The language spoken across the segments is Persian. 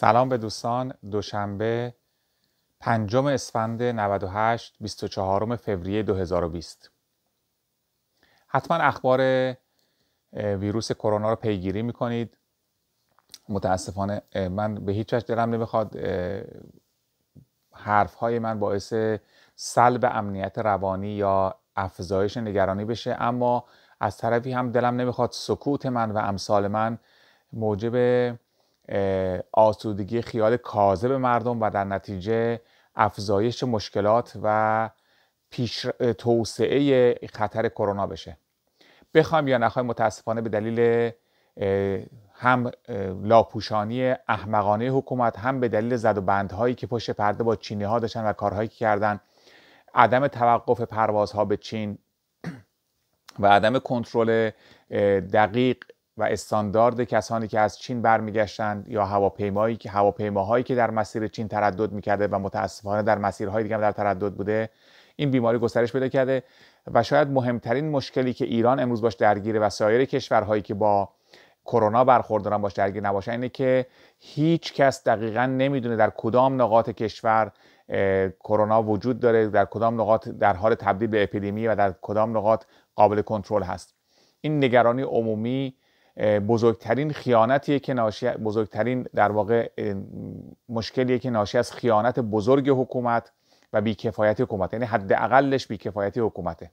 سلام به دوستان دوشنبه پنجم اسفند 98 24 فوریه 2020 حتما اخبار ویروس کرونا رو پیگیری میکنید متاسفانه من به هیچ وجه دلم نمیخواد حرف های من باعث سلب امنیت روانی یا افزایش نگرانی بشه اما از طرفی هم دلم نمیخواد سکوت من و امثال من موجب آسودگی خیال کاذب مردم و در نتیجه افزایش مشکلات و توسعه خطر کرونا بشه بخوام یا نخوایم متاسفانه به دلیل هم لاپوشانی احمقانه حکومت هم به دلیل زد و بندهایی که پشت پرده با چینی ها داشتن و کارهایی که کردن عدم توقف پروازها به چین و عدم کنترل دقیق و استاندارد کسانی که از چین برمیگشتند یا هواپیمایی که هواپیماهایی که در مسیر چین تردد میکرده و متاسفانه در مسیرهای دیگه هم در تردد بوده این بیماری گسترش پیدا کرده و شاید مهمترین مشکلی که ایران امروز باش درگیره و سایر کشورهایی که با کرونا برخوردارن باش درگیر نباشن اینه که هیچ کس دقیقا نمیدونه در کدام نقاط کشور کرونا وجود داره در کدام نقاط در حال تبدیل به اپیدمی و در کدام نقاط قابل کنترل هست این نگرانی عمومی بزرگترین خیانتیه که ناشی بزرگترین در واقع مشکلیه که ناشی از خیانت بزرگ حکومت و بیکفایت حکومت یعنی حداقلش بیکفایتی حکومته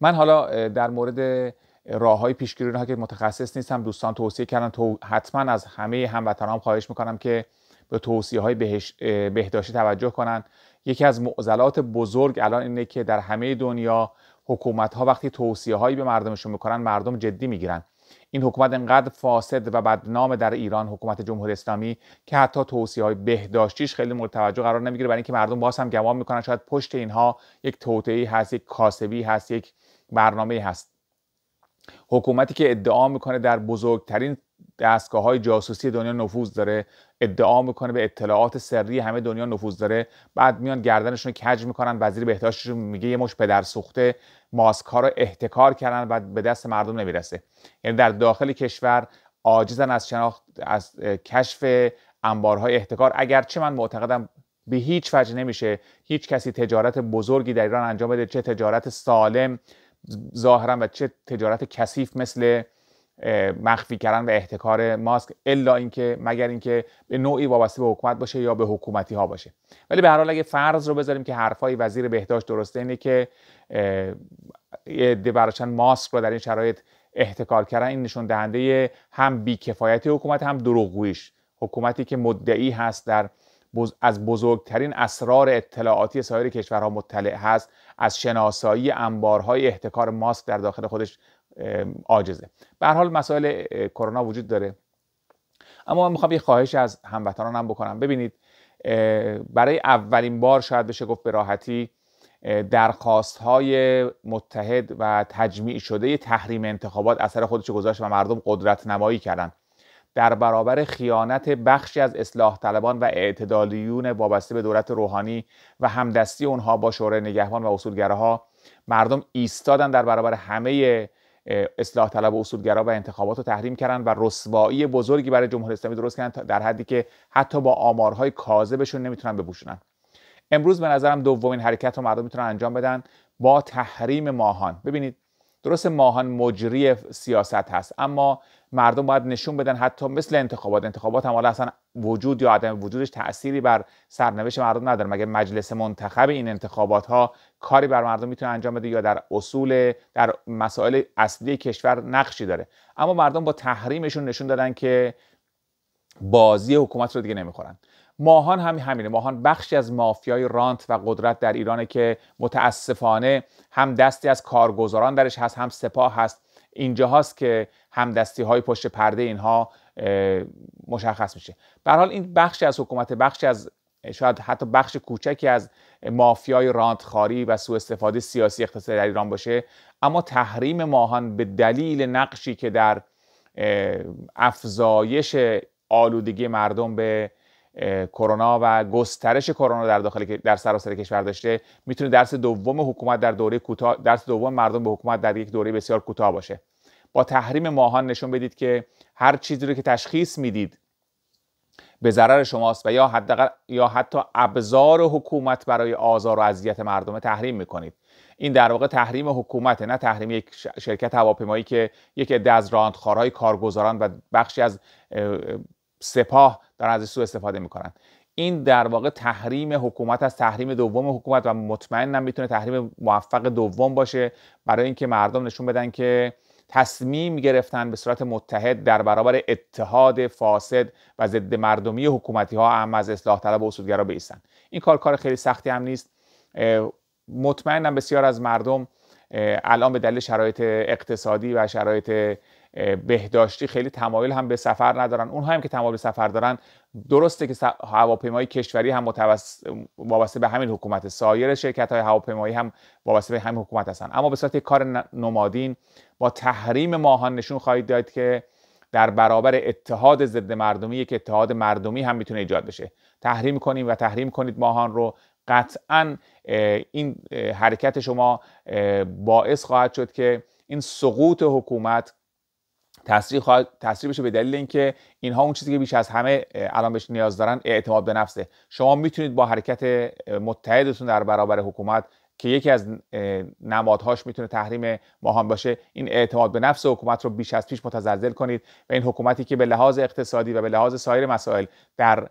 من حالا در مورد راه های پیشگیری ها که متخصص نیستم دوستان توصیه کردن تو حتما از همه هموطنان هم خواهش میکنم که به توصیه های بهش... بهداشتی توجه کنن یکی از معضلات بزرگ الان اینه که در همه دنیا حکومت ها وقتی توصیه هایی به مردمشون میکنن مردم جدی میگیرن این حکومت انقدر فاسد و بدنام در ایران حکومت جمهوری اسلامی که حتی توصیه های بهداشتیش خیلی مورد توجه قرار نمیگیره برای اینکه مردم باز هم گمان میکنن شاید پشت اینها یک توطئه هست یک کاسبی هست یک برنامه هست حکومتی که ادعا میکنه در بزرگترین دستگاه های جاسوسی دنیا نفوذ داره ادعا میکنه به اطلاعات سری همه دنیا نفوذ داره بعد میان گردنشون کج میکنن وزیر بهداشتشون میگه یه مش پدر سوخته ماسک ها رو احتکار کردن و به دست مردم نمیرسه یعنی در داخل کشور عاجزن از شناخت از کشف انبارهای احتکار اگرچه من معتقدم به هیچ وجه نمیشه هیچ کسی تجارت بزرگی در ایران انجام بده چه تجارت سالم ظاهرا و چه تجارت کثیف مثل مخفی کردن و احتکار ماسک الا اینکه مگر اینکه به نوعی وابسته به حکومت باشه یا به حکومتی ها باشه ولی به هر حال اگه فرض رو بذاریم که حرفای وزیر بهداشت درسته اینه که براشن ماسک رو در این شرایط احتکار کردن این نشون دهنده هم بیکفایتی حکومت هم دروغگوییش حکومتی که مدعی هست در از بزرگترین اسرار اطلاعاتی سایر کشورها مطلع هست از شناسایی انبارهای احتکار ماسک در داخل خودش عاجزه به حال مسائل کرونا وجود داره اما من میخوام یه خواهش از هموطنانم هم بکنم ببینید برای اولین بار شاید بشه گفت به راحتی درخواست های متحد و تجمیع شده تحریم انتخابات اثر خودش گذاشت و مردم قدرت نمایی کردند در برابر خیانت بخشی از اصلاح طلبان و اعتدالیون وابسته به دولت روحانی و همدستی اونها با شورای نگهبان و اصولگراها مردم ایستادن در برابر همه اصلاح طلب و اصولگرا و انتخابات رو تحریم کردن و رسوایی بزرگی برای جمهوری اسلامی درست کردن در حدی که حتی با آمارهای کاذبشون نمیتونن بپوشونن امروز به نظرم دومین حرکت رو مردم میتونن انجام بدن با تحریم ماهان ببینید درست ماهان مجری سیاست هست اما مردم باید نشون بدن حتی مثل انتخابات انتخابات هم حالا اصلا وجود یا عدم وجودش تأثیری بر سرنوشت مردم نداره مگر مجلس منتخب این انتخابات ها کاری بر مردم میتونه انجام بده یا در اصول در مسائل اصلی کشور نقشی داره اما مردم با تحریمشون نشون دادن که بازی حکومت رو دیگه نمیخورن ماهان هم همینه ماهان بخشی از مافیای رانت و قدرت در ایرانه که متاسفانه هم دستی از کارگزاران درش هست هم سپاه هست اینجا هست که دستی های پشت پرده اینها مشخص میشه به حال این بخشی از حکومت بخشی از شاید حتی بخش کوچکی از مافیای راندخاری و سوء استفاده سیاسی اقتصادی در ایران باشه اما تحریم ماهان به دلیل نقشی که در افزایش آلودگی مردم به کرونا و گسترش کرونا در داخل در سراسر کشور داشته میتونه درس دوم حکومت در دوره کوتاه درس دوم مردم به حکومت در یک دوره بسیار کوتاه باشه با تحریم ماهان نشون بدید که هر چیزی رو که تشخیص میدید به ضرر شماست و یا حداقل یا حتی ابزار حکومت برای آزار و اذیت مردم تحریم میکنید این در واقع تحریم حکومت نه تحریم یک شرکت هواپیمایی که یک عده از راندخارهای کارگزاران و بخشی از سپاه دارن از سو استفاده میکنن این در واقع تحریم حکومت از تحریم دوم حکومت و مطمئنم میتونه تحریم موفق دوم باشه برای اینکه مردم نشون بدن که تصمیم گرفتن به صورت متحد در برابر اتحاد فاسد و ضد مردمی حکومتی ها هم از اصلاح طلب و اصولگرا بیستن این کار کار خیلی سختی هم نیست مطمئنم بسیار از مردم الان به دلیل شرایط اقتصادی و شرایط بهداشتی خیلی تمایل هم به سفر ندارن اونها هم که تمایل به سفر دارن درسته که هواپیمای کشوری هم وابسته به همین حکومت سایر شرکت های هواپیمایی هم وابسته به همین حکومت هستن اما به صورت کار نمادین با تحریم ماهان نشون خواهید داد که در برابر اتحاد ضد مردمی که اتحاد مردمی هم میتونه ایجاد بشه تحریم کنیم و تحریم کنید ماهان رو قطعا این حرکت شما باعث خواهد شد که این سقوط حکومت تصریح خواهد بشه به دلیل اینکه اینها اون چیزی که بیش از همه الان بهش نیاز دارن اعتماد به نفسه شما میتونید با حرکت متحدتون در برابر حکومت که یکی از نمادهاش میتونه تحریم ماهان باشه این اعتماد به نفس حکومت رو بیش از پیش متزلزل کنید و این حکومتی که به لحاظ اقتصادی و به لحاظ سایر مسائل در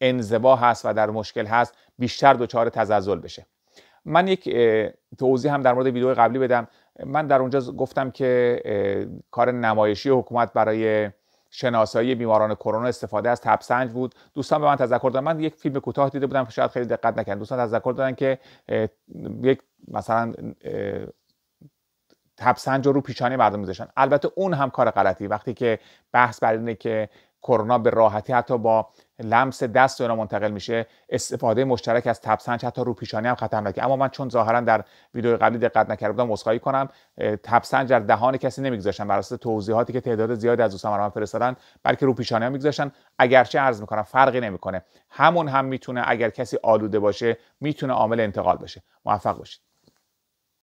انزوا هست و در مشکل هست بیشتر دچار تزلزل بشه من یک توضیح هم در مورد ویدیو قبلی بدم من در اونجا گفتم که کار نمایشی حکومت برای شناسایی بیماران کرونا استفاده از تبسنج بود دوستان به من تذکر دادن من یک فیلم کوتاه دیده بودم شاید خیلی دقت نکردم دوستان تذکر دادن که یک مثلا تبسنج رو پیشانی مردم میذاشن البته اون هم کار غلطی وقتی که بحث بر که کرونا به راحتی حتی با لمس دست و منتقل میشه استفاده مشترک از تبسنج حتی رو پیشانی هم خطرناکه اما من چون ظاهرا در ویدیو قبلی دقت نکرده بودم عذرخواهی کنم تبسنج در دهان کسی نمیگذاشتن بر اساس توضیحاتی که تعداد زیادی از دوستان برام فرستادن بلکه رو پیشانی هم میگذاشتن اگرچه عرض میکنم فرقی نمیکنه همون هم میتونه اگر کسی آلوده باشه میتونه عامل انتقال باشه موفق باشید